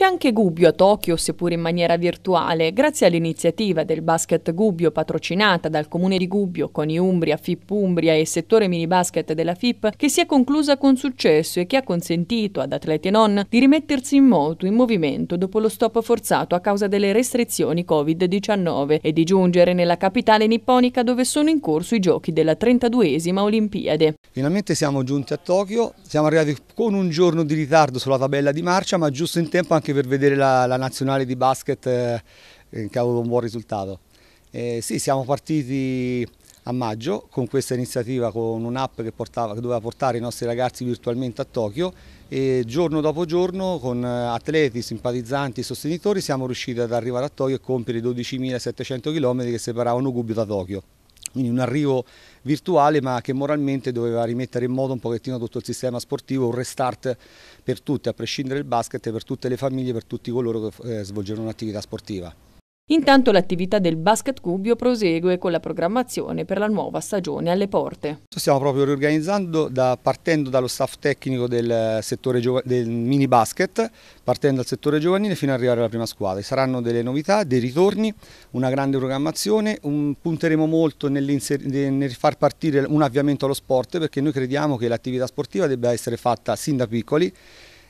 C'è anche Gubbio a Tokyo, seppur in maniera virtuale, grazie all'iniziativa del Basket Gubbio patrocinata dal Comune di Gubbio con i Umbria, FIP Umbria e il settore minibasket della FIP che si è conclusa con successo e che ha consentito ad atleti e non di rimettersi in moto, in movimento dopo lo stop forzato a causa delle restrizioni Covid-19 e di giungere nella capitale nipponica dove sono in corso i giochi della 32esima Olimpiade. Finalmente siamo giunti a Tokyo, siamo arrivati con un giorno di ritardo sulla tabella di marcia ma giusto in tempo anche anche per vedere la, la nazionale di basket eh, che ha avuto un buon risultato. Eh, sì, siamo partiti a maggio con questa iniziativa, con un'app che, che doveva portare i nostri ragazzi virtualmente a Tokyo e giorno dopo giorno con eh, atleti, simpatizzanti e sostenitori siamo riusciti ad arrivare a Tokyo e compiere i 12.700 km che separavano Gubbio da Tokyo quindi un arrivo virtuale ma che moralmente doveva rimettere in moto un pochettino tutto il sistema sportivo, un restart per tutte, a prescindere dal basket, per tutte le famiglie, per tutti coloro che eh, svolgeranno un'attività sportiva. Intanto l'attività del Basket Cubio prosegue con la programmazione per la nuova stagione alle porte. Stiamo proprio riorganizzando da, partendo dallo staff tecnico del, eh, settore, del mini basket, partendo dal settore giovanile fino ad arrivare alla prima squadra. Saranno delle novità, dei ritorni, una grande programmazione, un, punteremo molto nel, far partire un avviamento allo sport perché noi crediamo che l'attività sportiva debba essere fatta sin da piccoli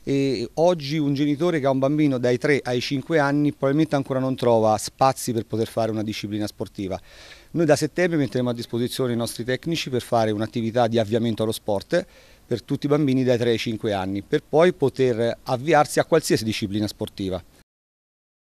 e oggi un genitore che ha un bambino dai 3 ai 5 anni probabilmente ancora non trova spazi per poter fare una disciplina sportiva. Noi da settembre metteremo a disposizione i nostri tecnici per fare un'attività di avviamento allo sport per tutti i bambini dai 3 ai 5 anni, per poi poter avviarsi a qualsiasi disciplina sportiva.